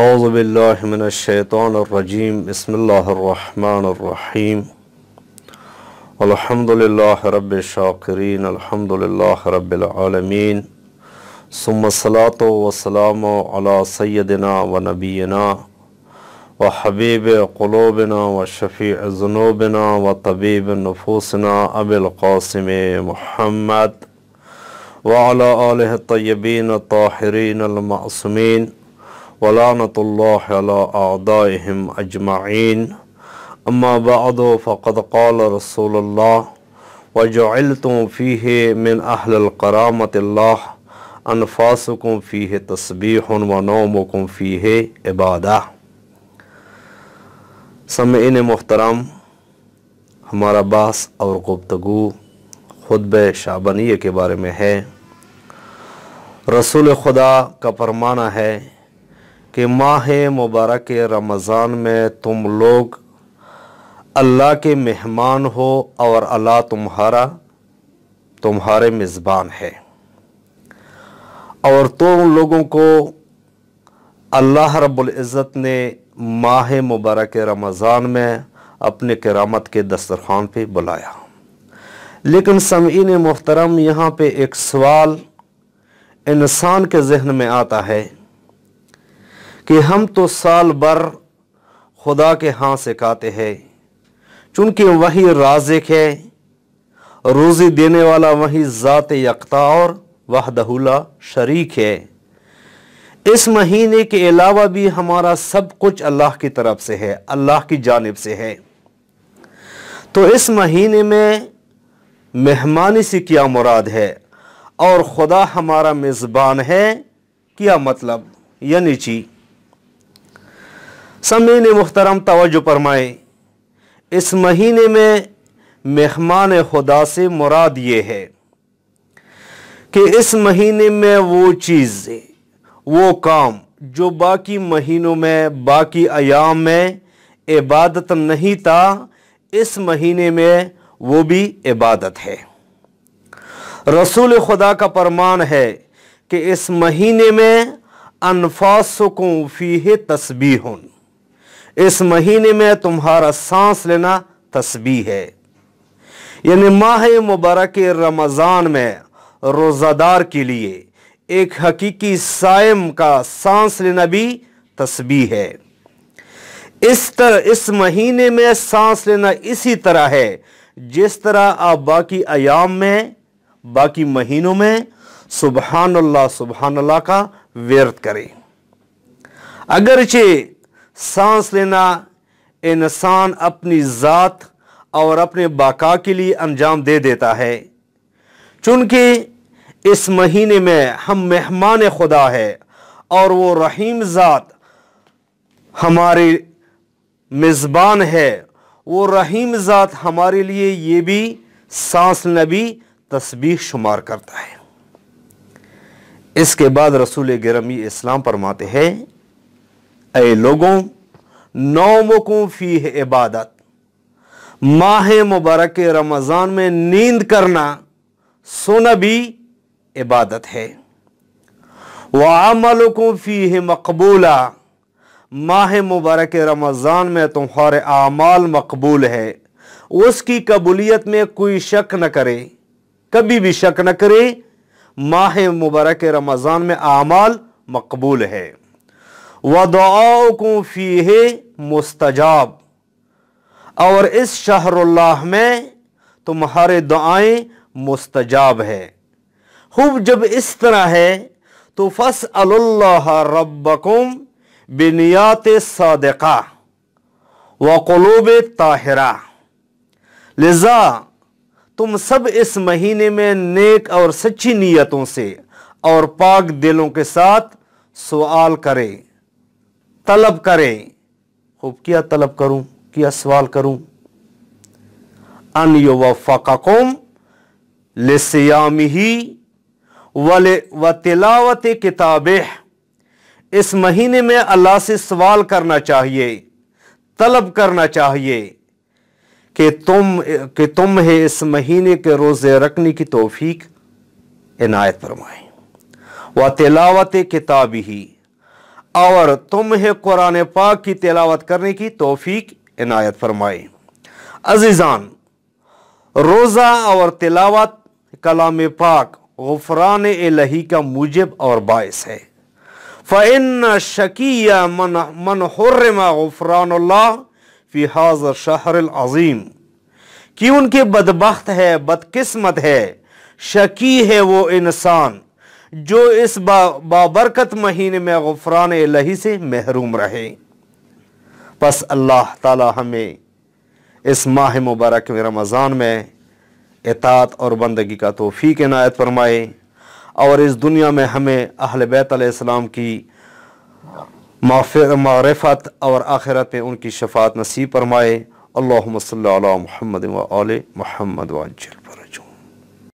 अज़बिल्लाशैतरजीम बसमीम अलहमदिल्ला रब शाकरीन अलहमदिल्ला रबालमीन सुमसलात वसलाम अला सैदना व नबीना व हबीब क़लोबना व शफ़ी ज़नूबना व तबीब नफूसना अबिलकसम महमद वाला तयबीन ताहरीन अलमासमीन वलानतम अजमाइन अम्माबाद फ़कत कौल रसोल्ला वजाइल तो फ़ी है मिन अहलकरामतल्ला अनफासकुम फ़ी है तस्बीह व नौमकुम फ़ी है इबादा समन मोहतरम हमारा बास और गुफ्तु खुतब शाबनिया के बारे में है रसूल खुदा का फरमाना है कि माह मुबारक रमज़ान में तुम लोग अल्लाह के मेहमान हो और अल्लाह तुम्हारा तुम्हारे मेज़बान है और तुम लोगों को अल्लाह रब्बुल इज़्ज़त ने माह मुबारक रमज़ान में अपने करामत के दस्तरखान पे बुलाया लेकिन समीन मोहतरम यहाँ पे एक सवाल इंसान के जहन में आता है कि हम तो साल भर खुदा के हाथ से खाते हैं चूँकि वही राजिक है रोज़ी देने वाला वही ज़ात यकता और वहदहुल्ला शरीक है इस महीने के अलावा भी हमारा सब कुछ अल्लाह की तरफ से है अल्लाह की जानब से है तो इस महीने में मेहमानी से क्या मुराद है और ख़ुदा हमारा मेज़बान है क्या मतलब यानी ची समीन मुख्तरम तोज्जो फरमाए इस महीने में मेहमान खुदा से मुराद ये है कि इस महीने में वो चीज़ वो काम जो बाकी महीनों में बाकी अयाम में इबादत नहीं था इस महीने में वो भी इबादत है रसूल खुदा का फरमान है कि इस महीने में अनफासकुम फ़ी तस्बी होनी इस महीने में तुम्हारा सांस लेना तस्बी है यानी माह मुबारक रमज़ान में रोज़ादार के लिए एक हकीकी सायम का सांस लेना भी तस्बी है इस तरह इस महीने में सांस लेना इसी तरह है जिस तरह आप बाकी अयाम में बाकी महीनों में सुबहानल्ला सुबहानल्ला का व्यर्थ करें अगरचे सांस लेना इंसान अपनी ज़ात और अपने बाका के लिए अंजाम दे देता है चूँकि इस महीने में हम मेहमान खुदा है और वो रहीम ज़ात हमारे मेज़बान है वो रहीम ज़ात हमारे लिए ये भी सांस नबी तस्बीह शुमार करता है इसके बाद रसूल गरमी इस्लाम फरमाते हैं ए लोगों नौमकुम फी इबादत माह मुबारक रमज़ान में नींद करना सोना भी इबादत है वामलकुम फ़ी मकबूला माह मुबारक रमज़ान में तुम्हारे आमाल मकबूल है उसकी कबूलियत में कोई शक न करे कभी भी शक न करे माह मुबारक रमज़ान में आमाल मकबूल है वदाओ फ़ी है मुस्तजाब और इस शहरुल्लाह में तुम्हारे दुआएं मुस्तजाब है खूब जब इस तरह है तो फस अल्लाह रब्बकुम बिनियात सदका वकलूब ताहरा लिजा तुम सब इस महीने में नेक और सच्ची नीयतों से और पाक दिलों के साथ सवाल करें तलब करें खूब किया तलब करूं क्या सवाल करूं अन यो लिसयाम ही वाले व तिलावत किताब इस महीने में अल्लाह से सवाल करना चाहिए तलब करना चाहिए कि तुम कि तुम है इस महीने के रोज़े रखने की तोफीक इनायत फरमाए व तिलावत किताब ही और तुम्हें कुरान पाक की तिलावत करने की तोफीक इनायत फरमाए अजीज़ान रोज़ा और तिलावत कलाम पाक गफरान लही का मूजब और बायस है फ़िन शकिया मन मन हर्रमा गफरान फिहाज शहर अज़ीम कि उनके बदबخت है बदकिस्मत है शकी है वो इंसान जो इस बाबरकत महीने में गफरान लही से महरूम रहे बस अल्लाह ताला हमें इस माह मुबारक में रमज़ान में एतात और बंदगी का तोफ़ी के नायत फरमाए और इस दुनिया में हमें अहल बैतम की मारफत और आखिरत में उनकी शफात नसीब फरमाए अल्लाह मसल महमद महमद वाजल